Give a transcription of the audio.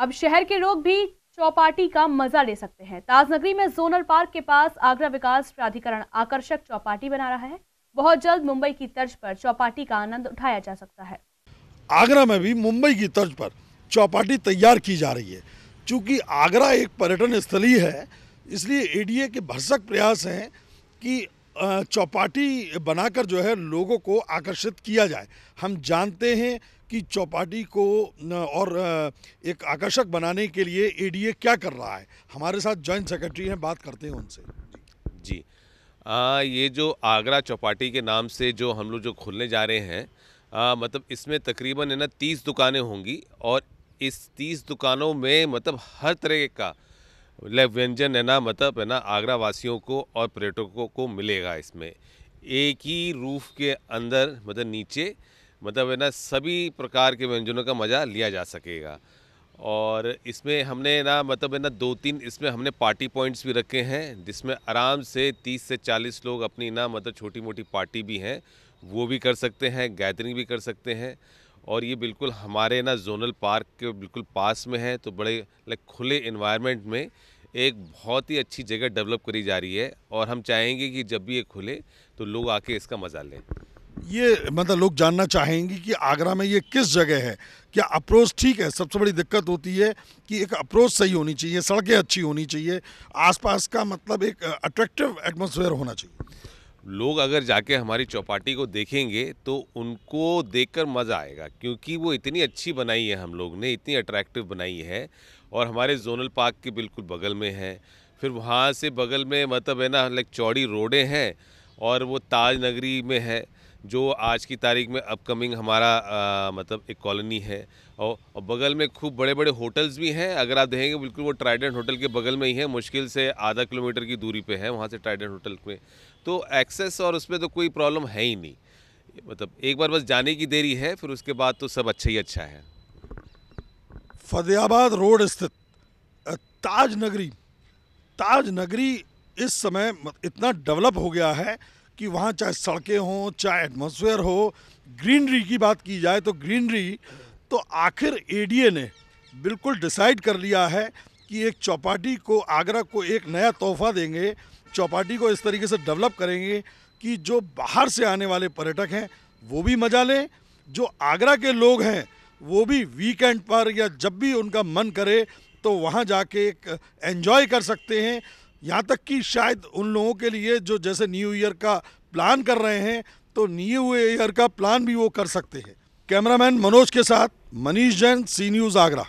अब शहर के लोग भी चौपाटी का मजा ले सकते हैं ताजनगरी में जोनल पार्क के पास आगरा विकास प्राधिकरण आकर्षक चौपाटी बना रहा है बहुत जल्द मुंबई की तर्ज पर चौपाटी का आनंद उठाया जा सकता है आगरा में भी मुंबई की तर्ज पर चौपाटी तैयार की जा रही है चूंकि आगरा एक पर्यटन स्थली है इसलिए एडीए के भरसक प्रयास हैं कि चौपाटी बनाकर जो है लोगों को आकर्षित किया जाए हम जानते हैं कि चौपाटी को और एक आकर्षक बनाने के लिए एडीए क्या कर रहा है हमारे साथ जॉइंट सेक्रेटरी हैं बात करते हैं उनसे जी आ, ये जो आगरा चौपाटी के नाम से जो हम लोग जो खुलने जा रहे हैं आ, मतलब इसमें तकरीबन है ना तीस दुकानें होंगी और इस तीस दुकानों में मतलब हर तरह का व्यंजन है ना मतलब है ना आगरा वासियों को और पर्यटकों को मिलेगा इसमें एक ही रूफ के अंदर मतलब नीचे मतलब है ना सभी प्रकार के व्यंजनों का मज़ा लिया जा सकेगा और इसमें हमने ना मतलब है ना दो तीन इसमें हमने पार्टी पॉइंट्स भी रखे हैं जिसमें आराम से 30 से 40 लोग अपनी ना मतलब छोटी मोटी पार्टी भी हैं वो भी कर सकते हैं गैदरिंग भी कर सकते हैं और ये बिल्कुल हमारे ना जोनल पार्क के बिल्कुल पास में है तो बड़े लाइक खुले इन्वायरमेंट में एक बहुत ही अच्छी जगह डेवलप करी जा रही है और हम चाहेंगे कि जब भी ये खुले तो लोग आके इसका मज़ा लें ये मतलब लोग जानना चाहेंगे कि आगरा में ये किस जगह है क्या अप्रोच ठीक है सबसे बड़ी दिक्कत होती है कि एक अप्रोच सही होनी चाहिए सड़कें अच्छी होनी चाहिए आसपास का मतलब एक अट्रैक्टिव एटमोसफेयर होना चाहिए लोग अगर जाके हमारी चौपाटी को देखेंगे तो उनको देखकर मज़ा आएगा क्योंकि वो इतनी अच्छी बनाई है हम लोग ने इतनी अट्रैक्टिव बनाई है और हमारे जोनल पार्क के बिल्कुल बगल में है फिर वहाँ से बगल में मतलब है ना लाइक चौड़ी रोडें हैं और वो ताज नगरी में है जो आज की तारीख में अपकमिंग हमारा आ, मतलब एक कॉलोनी है और, और बगल में खूब बड़े बड़े होटल्स भी हैं अगर आप देखेंगे बिल्कुल वो ट्राइडेंट होटल के बगल में ही है मुश्किल से आधा किलोमीटर की दूरी पे है वहाँ से ट्राइडेंट होटल में तो एक्सेस और उसमें तो कोई प्रॉब्लम है ही नहीं मतलब एक बार बस जाने की देरी है फिर उसके बाद तो सब अच्छा ही अच्छा है फतेहाबाद रोड स्थित ताज नगरी ताज नगरी इस समय इतना डेवलप हो गया है कि वहाँ चाहे सड़कें हों चाहे एटमोसफेयर हो ग्रीनरी की बात की जाए तो ग्रीनरी तो आखिर एडीए ने बिल्कुल डिसाइड कर लिया है कि एक चौपाटी को आगरा को एक नया तोहफा देंगे चौपाटी को इस तरीके से डेवलप करेंगे कि जो बाहर से आने वाले पर्यटक हैं वो भी मज़ा लें जो आगरा के लोग हैं वो भी वीकेंड पर या जब भी उनका मन करे तो वहाँ जाके एन्जॉय कर सकते हैं यहाँ तक कि शायद उन लोगों के लिए जो जैसे न्यू ईयर का प्लान कर रहे हैं तो न्यू ईयर का प्लान भी वो कर सकते हैं कैमरामैन मनोज के साथ मनीष जैन सी न्यूज़ आगरा